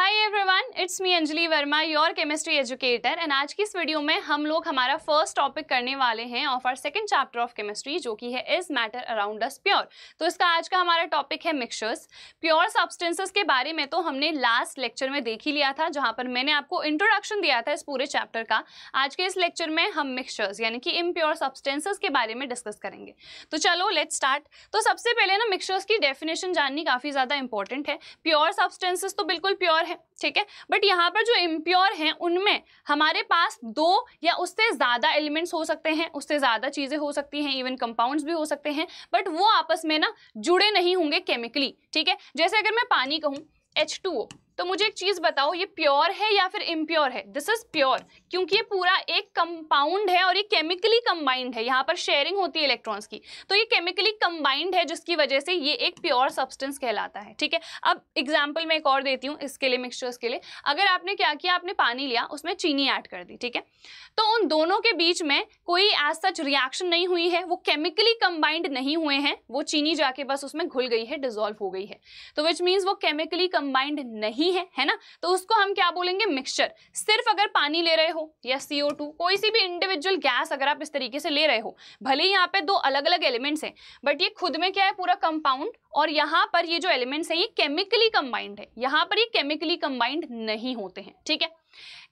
every everyone it's me Anjali Verma your chemistry educator and आज की इस वीडियो में हम लोग हमारा फर्स्ट टॉपिक करने वाले हैं of our second chapter of chemistry जो कि है is matter around us pure तो इसका आज का हमारा टॉपिक है मिक्सचर्स प्योर सब्सटेंसेस के बारे में तो हमने लास्ट लेक्चर में देख ही लिया था जहाँ पर मैंने आपको इंट्रोडक्शन दिया था इस पूरे चैप्टर का आज के इस लेक्चर में हम मिक्सचर्स यानी कि प्योर सब्सटेंसेस के बारे में डिस्कस करेंगे तो चलो लेट स्टार्ट तो सबसे पहले ना मिक्सचर्स की डेफिनेशन जाननी काफ़ी ज़्यादा इंपॉर्टेंट है प्योर सब्सटेंसेस तो बिल्कुल प्योर प्योर है ठीक है बट यहाँ पर जो इम्प्योर हैं उनमें हमारे पास दो या उससे ज़्यादा एलिमेंट्स हो सकते हैं उससे ज़्यादा चीज़ें हो सकती हैं इवन कंपाउंड्स भी हो सकते हैं बट वो आपस में ना जुड़े नहीं होंगे केमिकली ठीक है जैसे अगर मैं पानी कहूँ एच टू ओ तो मुझे एक चीज़ बताओ ये प्योर है या फिर इम्प्योर है दिस इज़ प्योर क्योंकि ये पूरा एक कंपाउंड है और ये केमिकली कंबाइंड है यहाँ पर शेयरिंग होती है इलेक्ट्रॉन्स की तो ये केमिकली कंबाइंड है जिसकी वजह से ये एक प्योर सब्सटेंस कहलाता है ठीक है अब एग्जाम्पल मैं एक और देती हूँ इसके लिए मिक्सचर्स के लिए अगर आपने क्या किया आपने पानी लिया उसमें चीनी ऐड कर दी ठीक है तो उन दोनों के बीच में कोई एज सच रिएक्शन नहीं हुई है वो केमिकली कंबाइंड नहीं हुए हैं वो चीनी जाके बस उसमें घुल गई है डिजोल्व हो गई है तो विच मीन्स वो केमिकली कंबाइंड नहीं पानी है है ना तो उसको हम क्या बोलेंगे मिक्सचर सिर्फ अगर पानी ले रहे हो या सीओ कोई सी भी इंडिविजुअल गैस अगर आप इस तरीके से ले रहे हो भले ही यहाँ पे दो अलग अलग एलिमेंट्स हैं बट ये खुद में क्या है पूरा कंपाउंड और यहाँ पर ये जो एलिमेंट्स हैं ये केमिकली कंबाइंड है यहाँ पर ये केमिकली कंबाइंड नहीं होते हैं ठीक है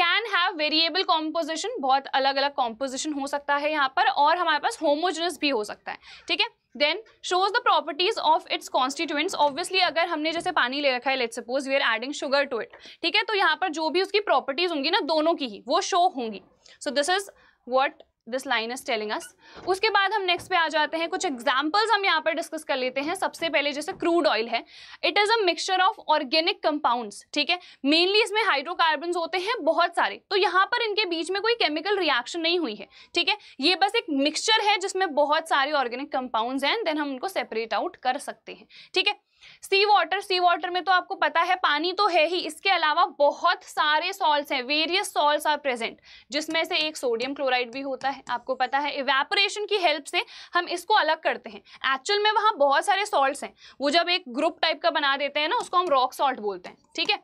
कैन हैव वेरिएबल कॉम्पोजिशन बहुत अलग अलग कॉम्पोजिशन हो सकता है यहाँ पर और हमारे पास होमोजनस भी हो सकता है ठीक है then shows the properties of its constituents obviously अगर हमने जैसे पानी ले रखा है let suppose we are adding sugar to it ठीक है तो यहाँ पर जो भी उसकी प्रॉपर्टीज होंगी ना दोनों की ही वो शो होंगी so this is what this line is telling us उसके बाद हम नेक्स्ट पे आ जाते हैं कुछ एग्जाम्पल्स हम यहाँ पर डिस्कस कर लेते हैं सबसे पहले जैसे क्रूड ऑयल है it is a mixture of organic compounds ठीक है मेनली इसमें हाइड्रोकार्बन होते हैं बहुत सारे तो यहाँ पर इनके बीच में कोई केमिकल रिएक्शन नहीं हुई है ठीक है ये बस एक मिक्सचर है जिसमें बहुत सारे ऑर्गेनिक कंपाउंड हैं देन हम उनको सेपरेट आउट कर सकते हैं ठीक है सी वाटर सी वाटर में तो आपको पता है पानी तो है ही इसके अलावा बहुत सारे सॉल्ट हैं वेरियस सॉल्ट आर प्रेजेंट जिसमें से एक सोडियम क्लोराइड भी होता है आपको पता है इवेपोरेशन की हेल्प से हम इसको अलग करते हैं एक्चुअल में वहाँ बहुत सारे सॉल्ट हैं वो जब एक ग्रुप टाइप का बना देते हैं ना उसको हम रॉक सॉल्ट बोलते हैं ठीक है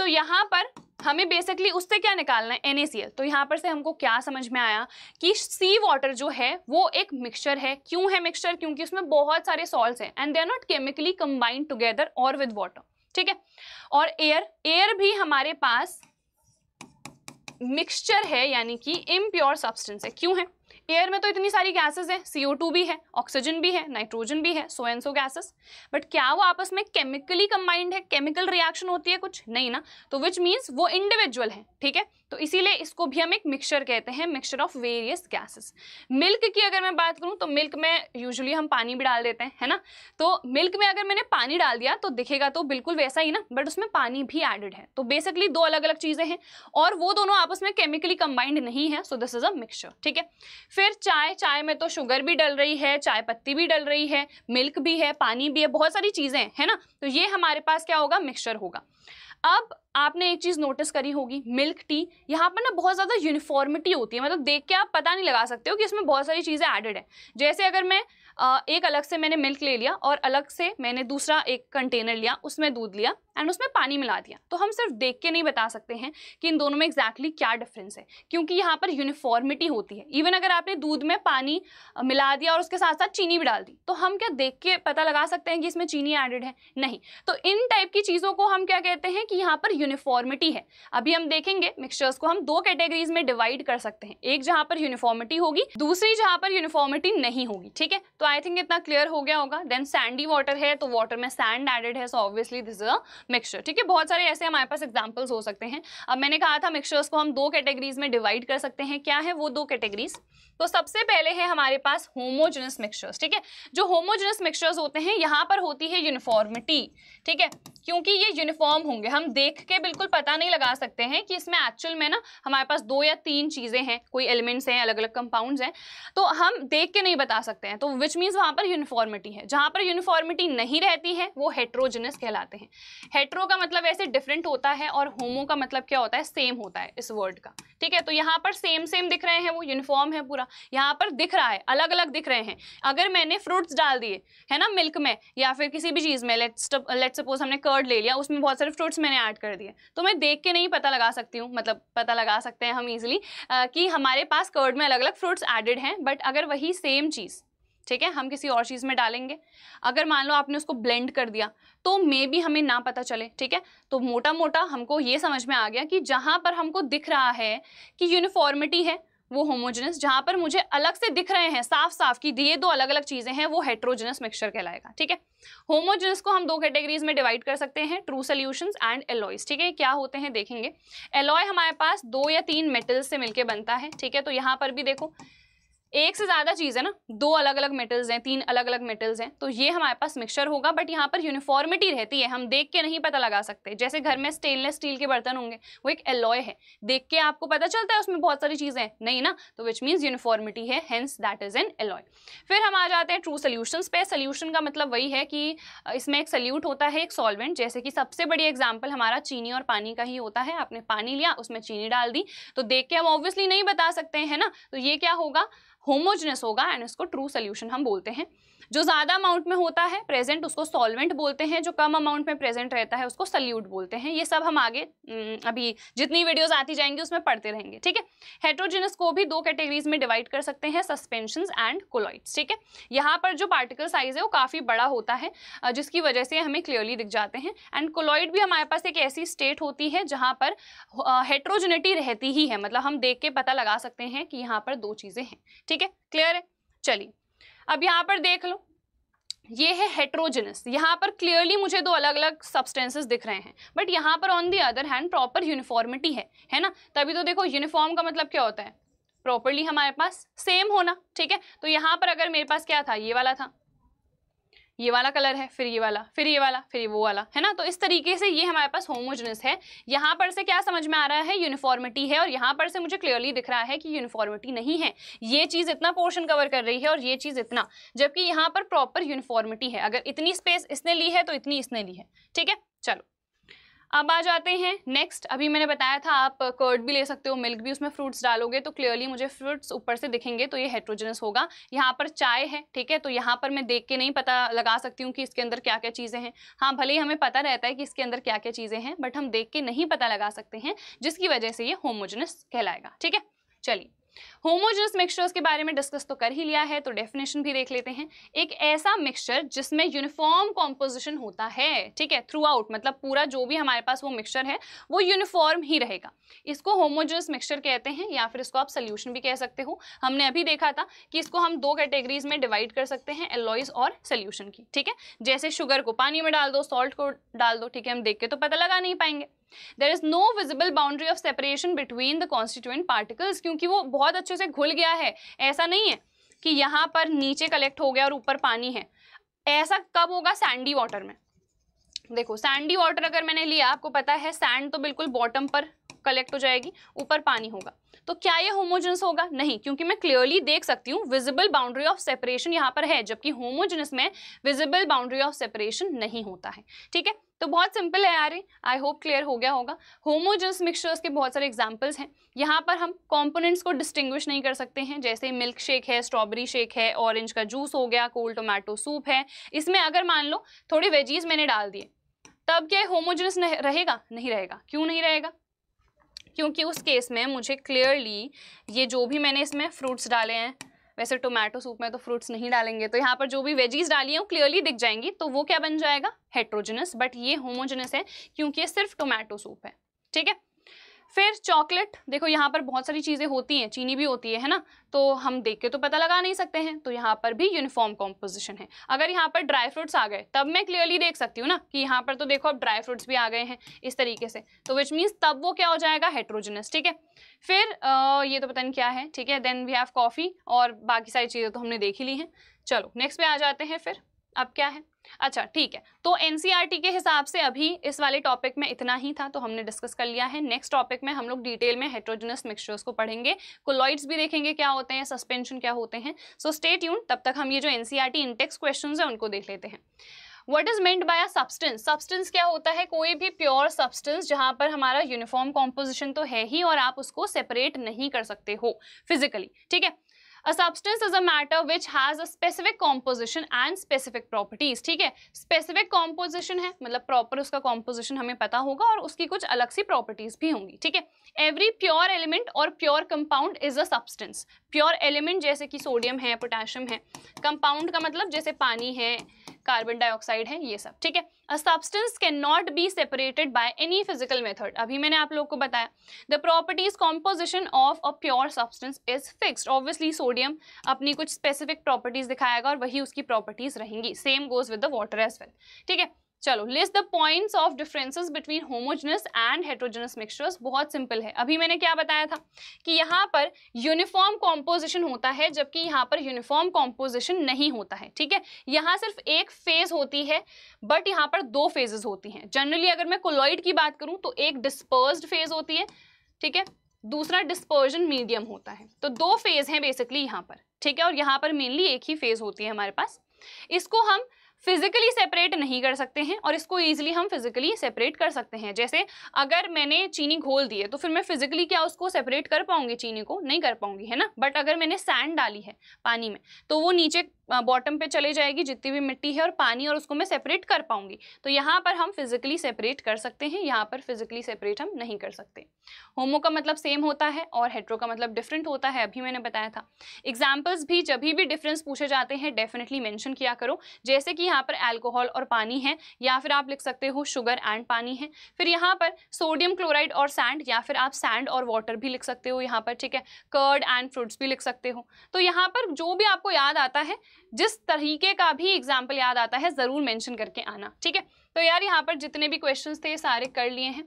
तो यहाँ पर हमें बेसिकली उससे क्या निकालना है एन तो यहाँ पर से हमको क्या समझ में आया कि सी वाटर जो है वो एक मिक्सचर है क्यों है मिक्सचर क्योंकि उसमें बहुत सारे सॉल्ट हैं and they are not chemically combined together और विद वाटर ठीक है और एयर एयर भी हमारे पास मिक्सचर है यानी कि इम्प्योर सब्सटेंस है क्यों है एयर में तो इतनी सारी गैसेस हैं CO2 भी है ऑक्सीजन भी है नाइट्रोजन भी है so and so gases but क्या वो आपस में केमिकली कंबाइंड है केमिकल रिएक्शन होती है कुछ नहीं ना तो विच मीन्स वो इंडिविजुअल है ठीक है तो इसीलिए इसको भी हम एक मिक्सचर कहते हैं mixture of various gases milk की अगर मैं बात करूँ तो मिल्क में यूजली हम पानी भी डाल देते हैं है ना तो मिल्क में अगर मैंने पानी डाल दिया तो दिखेगा तो बिल्कुल वैसा ही ना बट उसमें पानी भी एडेड है तो बेसिकली दो अलग अलग चीज़ें हैं और वो दोनों आपस में केमिकली कंबाइंड नहीं है so this is a mixture ठीक है फिर चाय चाय में तो शुगर भी डल रही है चाय पत्ती भी डल रही है मिल्क भी है पानी भी है बहुत सारी चीज़ें हैं ना तो ये हमारे पास क्या होगा मिक्सचर होगा अब आपने एक चीज़ नोटिस करी होगी मिल्क टी यहाँ पर ना बहुत ज़्यादा यूनिफॉर्मिटी होती है मतलब देख के आप पता नहीं लगा सकते हो कि इसमें बहुत सारी चीज़ें एडेड है जैसे अगर मैं एक अलग से मैंने मिल्क ले लिया और अलग से मैंने दूसरा एक कंटेनर लिया उसमें दूध लिया एंड उसमें पानी मिला दिया तो हम सिर्फ देख के नहीं बता सकते हैं कि इन दोनों में एग्जैक्टली exactly क्या डिफरेंस है क्योंकि यहाँ पर यूनिफॉर्मिटी होती है इवन अगर आपने दूध में पानी मिला दिया और उसके साथ साथ चीनी भी डाल दी तो हम क्या देख के पता लगा सकते हैं कि इसमें चीनी एडेड है नहीं तो इन टाइप की चीज़ों को हम क्या कहते हैं कि यहाँ पर यूनिफॉर्मिटी है अभी हम देखेंगे मिक्सचर्स को हम दो कैटेगरीज में डिवाइड कर सकते हैं एक जहाँ पर यूनिफॉर्मिटी होगी दूसरी जहाँ पर यूनिफॉर्मिटी नहीं होगी ठीक है तो आई थिंक इतना क्लियर हो गया होगा देन सैंडी वाटर है तो वाटर में सैंड एडेड है so obviously this is a mixture ठीक है बहुत सारे ऐसे हमारे पास एग्जाम्पल्स हो सकते हैं अब मैंने कहा था मिक्सचर्स को हम दो कैटेगरीज में डिवाइड कर सकते हैं क्या है वो दो कैटेगरीज तो सबसे पहले है हमारे पास होमोजनस मिक्सचर्स ठीक है जो होमोजनस मिक्सचर्स होते हैं यहाँ पर होती है यूनिफॉर्मिटी ठीक है क्योंकि ये यूनिफॉर्म होंगे हम देख के बिल्कुल पता नहीं लगा सकते हैं कि इसमें एक्चुअल में ना हमारे पास दो या तीन चीज़ें हैं कोई एलिमेंट्स हैं अलग अलग कंपाउंड्स हैं तो हम देख के नहीं बता सकते हैं तो विच मीन्स वहाँ पर यूनिफॉर्मिटी है जहाँ पर यूनिफॉर्मिटी नहीं रहती है वो हेट्रोजनस कहलाते हैं हेट्रो का मतलब ऐसे डिफरेंट होता है और होमो का मतलब क्या होता है सेम होता है इस वर्ड का ठीक है तो यहाँ पर सेम सेम दिख रहे हैं वो यूनिफॉर्म है पूरा यहाँ पर दिख रहा है अलग अलग दिख रहे हैं अगर मैंने फ्रूट्स डाल दिए है ना मिल्क में या फिर किसी भी चीज़ में लेट्स लेट सपोज हमने कर्ड ले लिया उसमें बहुत सारे फ्रूट्स मैंने ऐड कर दिए तो मैं देख के नहीं पता लगा सकती हूँ मतलब पता लगा सकते हैं हम ईजिली कि हमारे पास कर्ड में अलग अलग फ्रूट्स एडेड हैं बट अगर वही सेम चीज़ ठीक है हम किसी और चीज़ में डालेंगे अगर मान लो आपने उसको ब्लेंड कर दिया तो मे भी हमें ना पता चले ठीक है तो मोटा मोटा हमको ये समझ में आ गया कि जहाँ पर हमको दिख रहा है कि यूनिफॉर्मिटी है वो होमोजेनस जहां पर मुझे अलग से दिख रहे हैं साफ साफ कि ये दो अलग अलग चीजें हैं वो हेट्रोजेनस मिक्सचर कहलाएगा ठीक है होमोजेनस को हम दो कैटेगरीज में डिवाइड कर सकते हैं ट्रू सोल्यूशंस एंड एलॉयज ठीक है क्या होते हैं देखेंगे एलॉय हमारे पास दो या तीन मेटल्स से मिलकर बनता है ठीक है तो यहां पर भी देखो एक से ज़्यादा चीज़ है ना दो अलग अलग मेटल्स हैं तीन अलग अलग मेटल्स हैं तो ये हमारे पास मिक्सचर होगा बट यहाँ पर यूनिफॉर्मिटी रहती है हम देख के नहीं पता लगा सकते जैसे घर में स्टेनलेस स्टील के बर्तन होंगे वो एक एलॉय है देख के आपको पता चलता है उसमें बहुत सारी चीज़ें हैं नहीं ना तो विच मीन्स यूनिफॉर्मिटी है hence that is an alloy फिर हम आ जाते हैं ट्रू सोल्यूशन पे सोल्यूशन का मतलब वही है कि इसमें एक सल्यूट होता है एक सॉल्वेंट जैसे कि सबसे बड़ी एग्जाम्पल हमारा चीनी और पानी का ही होता है आपने पानी लिया उसमें चीनी डाल दी तो देख के हम ऑब्वियसली नहीं बता सकते हैं ना तो ये क्या होगा होमोजनस होगा एंड उसको ट्रू सोल्यूशन हम बोलते हैं जो ज़्यादा अमाउंट में होता है प्रेजेंट उसको सॉल्वेंट बोलते हैं जो कम अमाउंट में प्रेजेंट रहता है उसको सल्यूट बोलते हैं ये सब हम आगे अभी जितनी वीडियोज़ आती जाएंगी उसमें पढ़ते रहेंगे ठीक है हेट्रोजिनस को भी दो कैटेगरीज में डिवाइड कर सकते हैं सस्पेंशन एंड कोलॉइड्स ठीक है यहाँ पर जो पार्टिकल साइज है वो काफ़ी बड़ा होता है जिसकी वजह से हमें क्लियरली दिख जाते हैं एंड कोलॉइड भी हमारे पास एक ऐसी स्टेट होती है जहाँ पर हेट्रोजिनिटी रहती ही है मतलब हम देख के पता लगा सकते हैं कि यहाँ पर दो चीज़ें हैं ठीक है क्लियर है चलिए अब यहाँ पर देख लो ये है हेट्रोजेनस यहाँ पर क्लियरली मुझे दो अलग अलग सब्सटेंसेस दिख रहे हैं बट यहाँ पर on the other hand proper uniformity है है ना तभी तो देखो यूनिफॉर्म का मतलब क्या होता है प्रॉपरली हमारे पास सेम होना ठीक है तो यहाँ पर अगर मेरे पास क्या था ये वाला था ये वाला कलर है फिर ये वाला फिर ये वाला फिर वो वाला है ना तो इस तरीके से ये हमारे पास होमोजनस है यहाँ पर से क्या समझ में आ रहा है यूनिफॉर्मिटी है और यहाँ पर से मुझे क्लियरली दिख रहा है कि यूनिफॉर्मिटी नहीं है ये चीज़ इतना पोर्शन कवर कर रही है और ये चीज़ इतना जबकि यहाँ पर प्रॉपर यूनिफॉर्मिटी है अगर इतनी स्पेस इसने ली है तो इतनी इसने ली है ठीक है चलो अब आ जाते हैं नेक्स्ट अभी मैंने बताया था आप कर्ड भी ले सकते हो मिल्क भी उसमें फ्रूट्स डालोगे तो क्लियरली मुझे फ्रूट्स ऊपर से दिखेंगे तो ये हेट्रोजनस होगा यहाँ पर चाय है ठीक है तो यहाँ पर मैं देख के नहीं पता लगा सकती हूँ कि इसके अंदर क्या क्या चीज़ें हैं हाँ भले ही हमें पता रहता है कि इसके अंदर क्या क्या चीज़ें हैं बट हम देख के नहीं पता लगा सकते हैं जिसकी वजह से ये होमोजनस कहलाएगा ठीक है चलिए होमोजनस मिक्सचर्स के बारे में डिस्कस तो कर ही लिया है तो डेफिनेशन भी देख लेते हैं एक ऐसा मिक्सचर जिसमें यूनिफॉर्म कॉम्पोजिशन होता है ठीक है थ्रू आउट मतलब पूरा जो भी हमारे पास वो मिक्सचर है वो यूनिफॉर्म ही रहेगा इसको होमोजनस मिक्सचर कहते हैं या फिर इसको आप सोल्यूशन भी कह सकते हो हमने अभी देखा था कि इसको हम दो कैटेगरीज में डिवाइड कर सकते हैं एलॉइज और सोल्यूशन की ठीक है जैसे शुगर को पानी में डाल दो सॉल्ट को डाल दो ठीक है हम देख के तो पता लगा नहीं पाएंगे there is no visible boundary of separation between the constituent particles क्योंकि वो बहुत अच्छे से घुल गया है ऐसा नहीं है कि यहाँ पर नीचे कलेक्ट हो गया और ऊपर पानी है ऐसा कब होगा सैंडी वाटर में देखो सैंडी वाटर अगर मैंने लिया आपको पता है सैंड तो बिल्कुल बॉटम पर कलेक्ट हो जाएगी ऊपर पानी होगा तो क्या ये होमोजेनस होगा नहीं क्योंकि मैं क्लियरली देख सकती हूँ विजिबल बाउंड्री ऑफ सेपरेशन यहाँ पर है जबकि होमोजेनस में विजिबल बाउंड्री ऑफ सेपरेशन नहीं होता है ठीक है तो बहुत सिंपल है यार आई होप क्लियर हो गया होगा होमोजेंस मिक्सचर्स के बहुत सारे एग्जाम्पल्स हैं यहाँ पर हम कंपोनेंट्स को डिस्टिंग्विश नहीं कर सकते हैं जैसे मिल्क शेक है स्ट्रॉबेरी शेक है ऑरेंज का जूस हो गया कोल्ड टोमेटो सूप है इसमें अगर मान लो थोड़ी वेजीज मैंने डाल दिए तब क्या होमोजेंस रहेगा नहीं रहेगा क्यों नहीं रहेगा क्योंकि उस केस में मुझे क्लियरली ये जो भी मैंने इसमें फ्रूट्स डाले हैं वैसे टोमेटो सूप में तो फ्रूट्स नहीं डालेंगे तो यहाँ पर जो भी वेजीज डाली हैं वो क्लियरली दिख जाएंगी तो वो क्या बन जाएगा हेट्रोजिनस बट ये होमोजिनस है क्योंकि ये सिर्फ टोमेटो सूप है ठीक है फिर चॉकलेट देखो यहाँ पर बहुत सारी चीज़ें होती हैं चीनी भी होती है है ना तो हम देख के तो पता लगा नहीं सकते हैं तो यहाँ पर भी यूनिफॉर्म कॉम्पोजिशन है अगर यहाँ पर ड्राई फ्रूट्स आ गए तब मैं क्लियरली देख सकती हूँ ना कि यहाँ पर तो देखो अब ड्राई फ्रूट्स भी आ गए हैं इस तरीके से तो विच मीन्स तब वो क्या हो जाएगा हेट्रोजिनस ठीक है फिर आ, ये तो पता नहीं क्या है ठीक है देन वी हैव कॉफ़ी और बाकी सारी चीज़ें तो हमने देख ही ली हैं चलो नेक्स्ट पे आ जाते हैं फिर अब क्या है अच्छा ठीक है तो एनसीईआरटी e के हिसाब से अभी इस वाले टॉपिक में इतना ही था तो हमने डिस्कस कर लिया है नेक्स्ट टॉपिक में हम लोग डिटेल में हेट्रोजनस मिक्सचर्स को पढ़ेंगे कोलॉइड्स भी देखेंगे क्या होते हैं सस्पेंशन क्या होते हैं सो स्टे ट्यून तब तक हम ये जो एनसीईआरटी इंटेक्स क्वेश्चन है उनको देख लेते हैं what is meant by a substance substance क्या होता है कोई भी प्योर सब्सटेंस जहां पर हमारा यूनिफॉर्म कॉम्पोजिशन तो है ही और आप उसको सेपरेट नहीं कर सकते हो फिजिकली ठीक है a substance is a matter which has a specific composition and specific properties ठीक है स्पेसिफिक कॉम्पोजिशन है मतलब प्रॉपर उसका कॉम्पोजिशन हमें पता होगा और उसकी कुछ अलग सी प्रॉपर्टीज भी होंगी ठीक है एवरी प्योर एलिमेंट और pure compound is a substance pure element जैसे कि सोडियम है पोटेशियम है कंपाउंड का मतलब जैसे पानी है कार्बन डाइऑक्साइड है ये सब ठीक है a substance can not be separated by any physical method अभी मैंने आप लोग को बताया the properties composition of a pure substance is fix obviously sodium अपनी कुछ स्पेसिफिक प्रॉपर्टीज दिखाएगा और वही उसकी प्रॉपर्टीज रहेंगी same goes with the water as well ठीक है चलो list the points of differences between homogenous and heterogenous mixtures बहुत सिंपल है अभी मैंने क्या बताया था कि यहाँ पर यूनिफॉर्म कॉम्पोजिशन होता है जबकि यहाँ पर यूनिफॉर्म कॉम्पोजिशन नहीं होता है ठीक है यहाँ सिर्फ एक फेज होती है बट यहाँ पर दो फेजेस होती हैं जनरली अगर मैं कोलॉइड की बात करूँ तो एक डिस्पर्ज फेज होती है ठीक है दूसरा डिस्पर्जन मीडियम होता है तो दो फेज हैं बेसिकली यहाँ पर ठीक है और यहाँ पर मेनली एक ही फेज होती है हमारे पास इसको हम फिजिकली सेपरेट नहीं कर सकते हैं और इसको ईजिली हम फिजिकली सेपरेट कर सकते हैं जैसे अगर मैंने चीनी घोल दी है तो फिर मैं फिजिकली क्या उसको सेपरेट कर पाऊंगी चीनी को नहीं कर पाऊंगी है ना बट अगर मैंने सैंड डाली है पानी में तो वो नीचे बॉटम पे चले जाएगी जितनी भी मिट्टी है और पानी और उसको मैं सेपरेट कर पाऊंगी तो यहाँ पर हम फिजिकली सेपरेट कर सकते हैं यहाँ पर फिजिकली सेपरेट हम नहीं कर सकते होमो का मतलब सेम होता है और हेट्रो का मतलब डिफरेंट होता है अभी मैंने बताया था एग्जाम्पल्स भी जब भी डिफरेंस पूछे जाते हैं डेफिनेटली मैंशन किया करो जैसे कि यहाँ पर एल्कोहल और पानी है या फिर आप लिख सकते हो शुगर एंड पानी है फिर यहाँ पर सोडियम क्लोराइड और सैंड या फिर आप सैंड और वाटर भी लिख सकते हो यहाँ पर ठीक है कर्ड एंड फ्रूट्स भी लिख सकते हो तो यहाँ पर जो भी आपको याद आता है जिस तरीके का भी एग्जाम्पल याद आता है ज़रूर मैंशन करके आना ठीक है तो यार यहाँ पर जितने भी क्वेश्चन थे ये सारे कर लिए हैं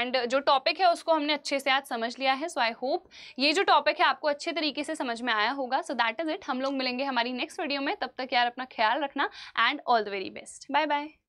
एंड जो टॉपिक है उसको हमने अच्छे से आज समझ लिया है सो आई होप ये जो टॉपिक है आपको अच्छे तरीके से समझ में आया होगा सो दैट इज़ इट हम लोग मिलेंगे हमारी नेक्स्ट वीडियो में तब तक यार अपना ख्याल रखना and all the very best bye bye